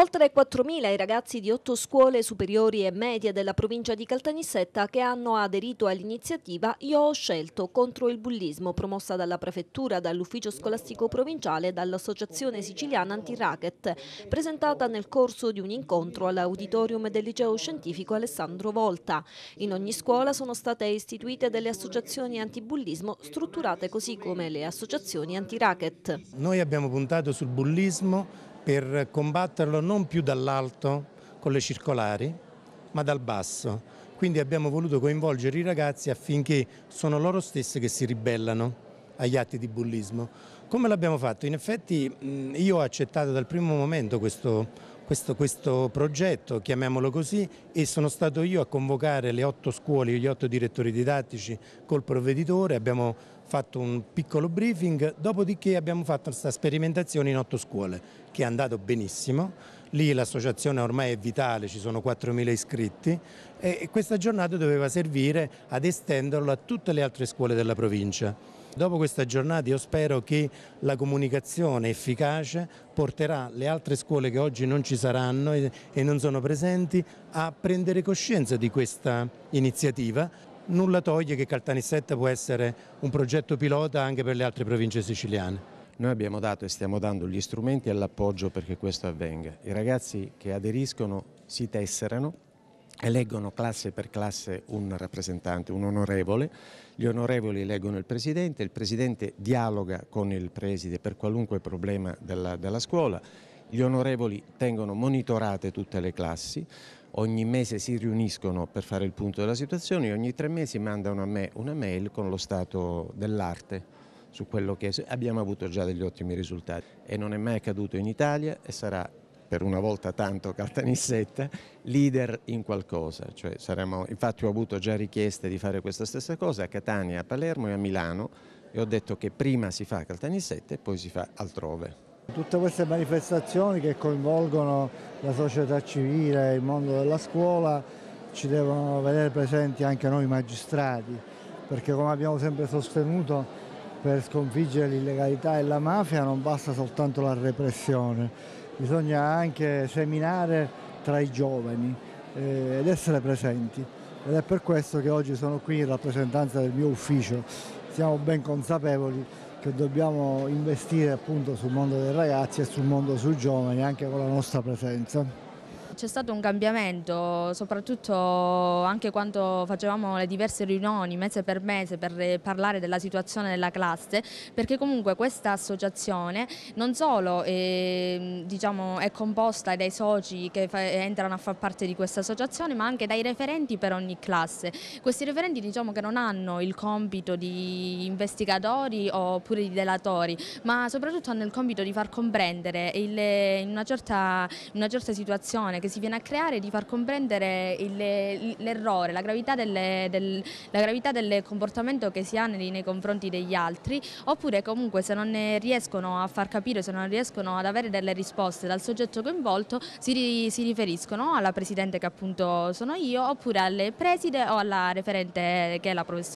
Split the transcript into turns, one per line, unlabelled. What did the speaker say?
Oltre 4.000 i ragazzi di otto scuole superiori e medie della provincia di Caltanissetta che hanno aderito all'iniziativa Io ho scelto contro il bullismo promossa dalla prefettura, dall'ufficio scolastico provinciale e dall'associazione siciliana anti-racket, presentata nel corso di un incontro all'auditorium del liceo scientifico Alessandro Volta. In ogni scuola sono state istituite delle associazioni antibullismo strutturate così come le associazioni anti-racket.
Noi abbiamo puntato sul bullismo per combatterlo non più dall'alto con le circolari, ma dal basso. Quindi abbiamo voluto coinvolgere i ragazzi affinché sono loro stessi che si ribellano agli atti di bullismo. Come l'abbiamo fatto? In effetti io ho accettato dal primo momento questo questo, questo, progetto, chiamiamolo così, e sono stato io a convocare le otto scuole, gli otto direttori didattici col provveditore, abbiamo fatto un piccolo briefing, dopodiché abbiamo fatto questa sperimentazione in otto scuole, che è andato benissimo, lì l'associazione ormai è vitale, ci sono 4.000 iscritti e questa giornata doveva servire ad estenderlo a tutte le altre scuole della provincia. Dopo questa giornata io spero che la comunicazione efficace porterà le altre scuole che oggi non ci saranno e non sono presenti a prendere coscienza di questa iniziativa. Nulla toglie che Caltanissetta può essere un progetto pilota anche per le altre province siciliane. Noi abbiamo dato e stiamo
dando gli strumenti e l'appoggio perché questo avvenga. I ragazzi che aderiscono si tesserano eleggono classe per classe un rappresentante, un onorevole, gli onorevoli eleggono il presidente, il presidente dialoga con il preside per qualunque problema della, della scuola, gli onorevoli tengono monitorate tutte le classi, ogni mese si riuniscono per fare il punto della situazione e ogni tre mesi mandano a me una mail con lo stato dell'arte su quello che abbiamo avuto già degli ottimi risultati e non è mai accaduto in Italia e sarà per una volta tanto Caltanissetta, leader in qualcosa. Cioè saremo, infatti ho avuto già richieste di fare questa stessa cosa a Catania, a Palermo e a Milano e ho detto che prima si fa Caltanissetta e poi si fa altrove.
Tutte queste manifestazioni che coinvolgono la società civile, il mondo della scuola, ci devono vedere presenti anche noi magistrati, perché come abbiamo sempre sostenuto per sconfiggere l'illegalità e la mafia non basta soltanto la repressione, bisogna anche seminare tra i giovani eh, ed essere presenti ed è per questo che oggi sono qui in rappresentanza del mio ufficio. Siamo ben consapevoli che dobbiamo investire appunto sul mondo dei ragazzi e sul mondo sui giovani anche con la nostra presenza
c'è stato un cambiamento, soprattutto anche quando facevamo le diverse riunioni mese per mese per eh, parlare della situazione della classe, perché comunque questa associazione non solo è, ehm, diciamo, è composta dai soci che entrano a far parte di questa associazione, ma anche dai referenti per ogni classe. Questi referenti diciamo che non hanno il compito di investigatori oppure di delatori, ma soprattutto hanno il compito di far comprendere il, eh, in una certa, in una certa situazione che che si viene a creare di far comprendere l'errore, la, del, la gravità del comportamento che si ha nei, nei confronti degli altri, oppure comunque se non ne riescono a far capire, se non riescono ad avere delle risposte dal soggetto coinvolto, si, si riferiscono alla Presidente che appunto sono io, oppure alle preside o alla referente che è la professoressa.